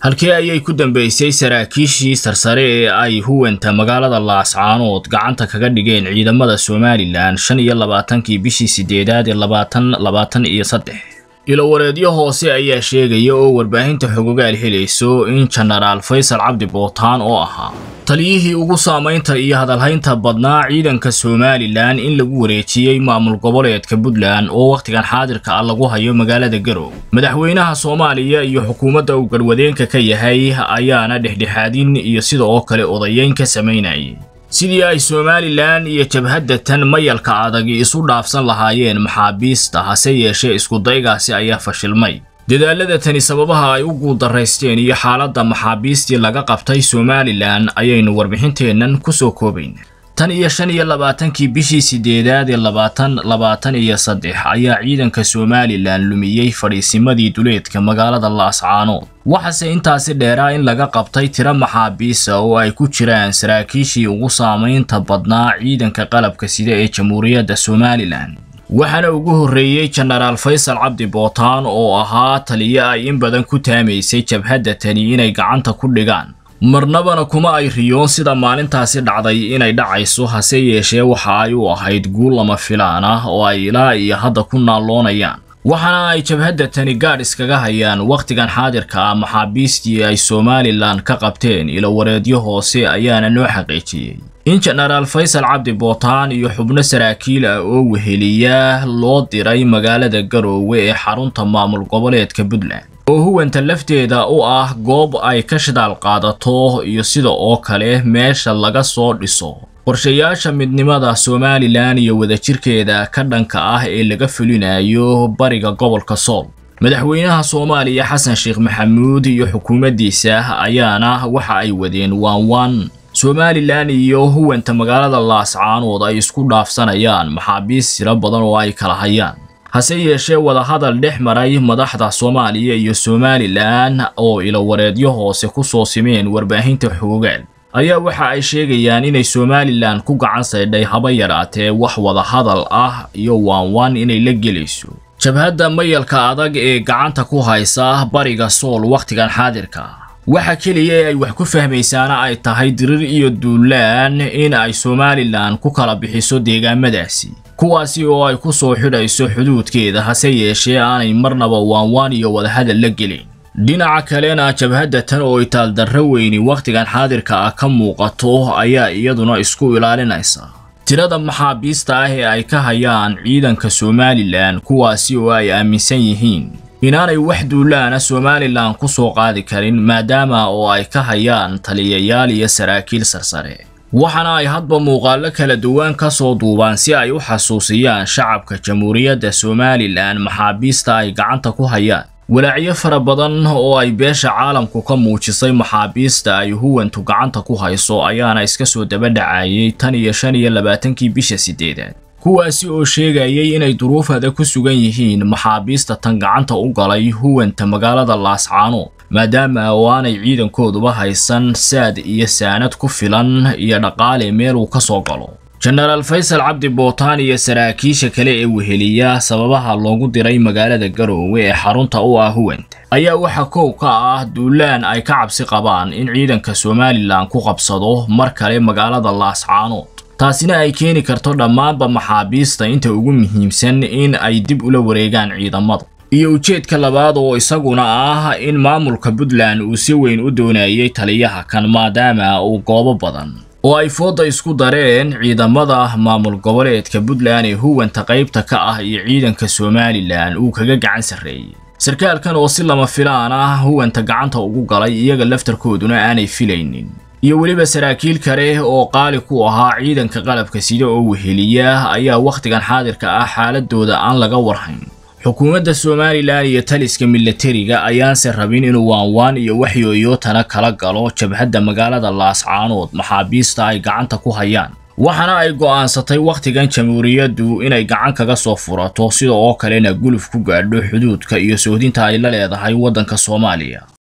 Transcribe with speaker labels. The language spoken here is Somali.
Speaker 1: halkii ayay ku dambaysay saraakiishii sarsare ee ay huwenta magaalada laascaanood gacanta kaga dhigeen ciidamada somalilan shan iyo labaatankii bishii sideedaad ee labaatan labaatan iyo saddex ilowareedyo hoose ayaa sheegaya oo warbaahinta xogogaal helayso in jenaraal faysal cabdi bootaan oo ahaa taliyihii ugu saamaynta iyo hadalhaynta badnaa ciidanka somalilan in lagu wareejiyey maamul goboleedka puntland oo wakhtigan xaadirka ah lagu hayo magaalada garow madaxweynaha soomaaliya iyo xukuumadda uu garwadeenka ka yahay ayaana dhexdhexaadin iyo sida oo kale odayeyn ka samaynayay sidii ay somalilan iyo jabhaddatan mayalka adag isu dhaafsan lahaayeen maxaabiista hase yeeshee iskudaygaasi ayaa fashilmay dadaalada tani sababaha ay u guuldaraysteen iyo xaaladda maxaabiistii laga qabtay somalilan ayaynu warbixinteennan ku soo koobaynaa tan iyo shan iyo labaatankii bishii sideedaad ee labaatan labaatan iyo saddex ayaa ciidanka somalilan lumiyey fadhiisimadii duleedka magaalada laascaanood waxase intaasi dheeraa in laga qabtay tiro maxaabiisa ah oo ay ku jiraan saraakiishii ugu saamaynta badnaa ciidanka qalabka sida ee jamhuuriyadda somalilan waxaana ugu horreeyey jenaraal faysal cabdi bootaan oo ahaa taliyo ay in badan ku taamaysay jabhadda tani inay gacanta ku dhigaan marnabana kuma ay riyoon sida maalintaasi dhacday inay dhacayso hase yeeshee waxa ay u ahayd guul lama filaan ah oo ay ilaa iyo hadda ku naalloonayaan waxaana ay jabhadda tani gaadh iskaga hayaan wakhtigan xaadirka ah maxaabiistii ay somalilan ka qabteen ilo wareedyo hoose ayaana noo xaqiijiyey in jenaraal faysal cabdi bootaan iyo xubno saraakiil ah oo weheliya loo diray magaalada garoowe ee xarunta maamul goboleedka puntland oo huwanta lafteeda u ah goob ay ka shidaal qaadato iyo sida oo kale meesha laga soo dhiso qorshayaasha midnimada somalilan iyo wadajirkeeda ka dhanka ah ee laga fulinayo bariga gobolka sool madaxweynaha soomaaliya xasan sheekh maxamuud iyo xukuumaddiisa ayaana waxa ay wadeen waanwaan somalilan iyo huwanta magaalada laascaanood ay isku dhaafsanayaan maxaabiis siro badan oo ay kala hayaan hase yeeshee wadahadal dhex maray madaxda soomaaliya iyo somalilan oo ilawareedyo hoose ku soo simeen warbaahinta xoogaal ayaa waxa ay sheegayaan inay somalilan ku gacan saydhay haba yaraatee wax wadahadal ah iyo waanwaan inay la gelayso jabhadda mayalka adag ee gacanta ku haysa bariga sool wakhtigan xaadirka waxa keliya ee ay wax ku fahmaysaana ay tahay dirir iyo duulaan in ay somalilan ku kala bixiso deegaamadaasi kuwaasi oo ay ku soo xidhayso xuduudkeeda hase yeeshee aanay marnaba waanwaan iyo wadahadal la gelin dhinaca kalena jabhadda tan oo itaaldarro weyni wakhtigan xaadirka ah ka muuqato ayaa iyaduna isku ilaalinaysa tirada maxaabiista ah ee ay ka hayaan ciidanka somalilan kuwaasi oo ay aaminsan yihiin inaanay wax duulaana somalilan ku soo qaadi karin maadaama oo ay ka hayaan taliyayaal iyo saraakiil sarsare waxaana ay hadba muuqaallo kala duwan ka soo duubaan si ay u xasuusiyaan shacabka jamhuuriyadda somalilan maxaabiista ay gacanta ku hayaan walaacyo fara badan oo ay beesha caalamku ka muujisay maxaabiista ay huwantu gacanta ku hayso ayaana iska soo dabadhacayay tan iyo shan iyo labaatankii bisha siddeedaad kuwaasi oo sheegayay inay duruufada ku sugan yihiin maxaabiista tan gacanta u galay huwanta magaalada laascaano maadaama oo aanay ciidankooduba haysan saad iyo saanad ku filan iyo dhaqaale meel uu ka soo galo jenaraal faysal cabdi bootaan iyo saraakiisha kale ee weheliya sababaha loogu diray magaalada garoowe ee xarunta u ah huwent ayaa waxaa kow ka ah duulaan ay ka cabsi qabaan in ciidanka somalilan ku qabsado mar kale magaalada laascaanood taasina ay keeni karto dhammaanba maxaabiista inta ugu muhiimsan in ay dib ula wareegaan ciidamada iyo ujeedka labaad oo isaguna ah in maamulka puntland uu si weyn u doonayay taliyaha kan maadaama uu goobo badan oo ay fooda isku dareen ciidamada ah maamul goboleedka puntland ee huwanta qaybta ka ah iyo ciidanka somalilan uu kaga gacan sarreeyey sarkaalkan oo si lama filaan ah huwanta gacanta ugu galay iyaga laftarkooduna aanay filaynin iyo weliba saraakiil kale oo qaali ku ahaa ciidanka qalabka sida oo weheliya ayaa wakhtigan xaadirka ah xaaladooda aan laga warhayn xukuumadda somalilan iyo taliska milatariga ayaanse rabin inuu waanwaan iyo waxyooyootana kala galo jabhadda magaalada laascaanood maxaabiista ay gacanta ku hayaan waxaana ay go'aansatay wakhtigan jamhuuriyaddu inay gacan kaga soo furato sida oo kalena guluf ku gaadho xuduudka iyo sohdinta ay la leedahay waddanka soomaaliya